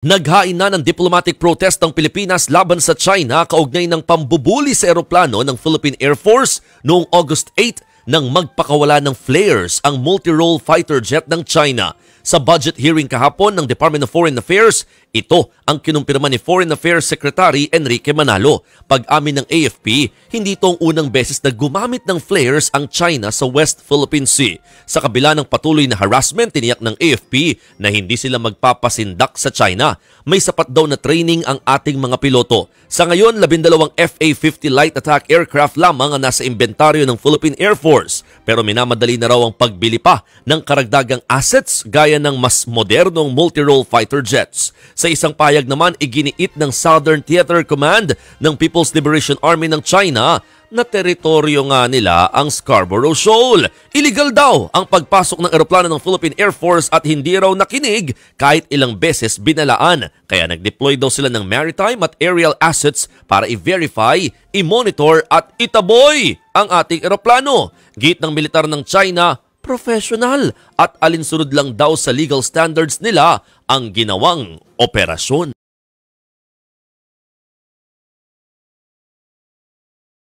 Naghain na ng diplomatic protest ng Pilipinas laban sa China kaugnay ng pambubuli sa eroplano ng Philippine Air Force noong August 8 nang magpakawala ng flares ang multi-role fighter jet ng China. Sa budget hearing kahapon ng Department of Foreign Affairs, ito ang kinumpirma ni Foreign Affairs Secretary Enrique Manalo. Pag-amin ng AFP, hindi itong unang beses na gumamit ng flares ang China sa West Philippine Sea. Sa kabila ng patuloy na harassment, tiniyak ng AFP na hindi sila magpapasindak sa China. May sapat daw na training ang ating mga piloto. Sa ngayon, labindalawang FA-50 light attack aircraft lamang ang nasa inventaryo ng Philippine Air Force. Pero minamadali na raw ang pagbili pa ng karagdagang assets gaya gaya ng mas modernong multi-role fighter jets. Sa isang payag naman, iginiit ng Southern Theater Command ng People's Liberation Army ng China na teritoryo nga nila ang Scarborough Shoal. Illegal daw ang pagpasok ng eroplano ng Philippine Air Force at hindi raw nakinig kahit ilang beses binalaan. Kaya nag-deploy daw sila ng maritime at aerial assets para i-verify, i-monitor at itaboy ang ating eroplano. Git ng militar ng China, professional at alinsunod lang daw sa legal standards nila ang ginawang operasyon.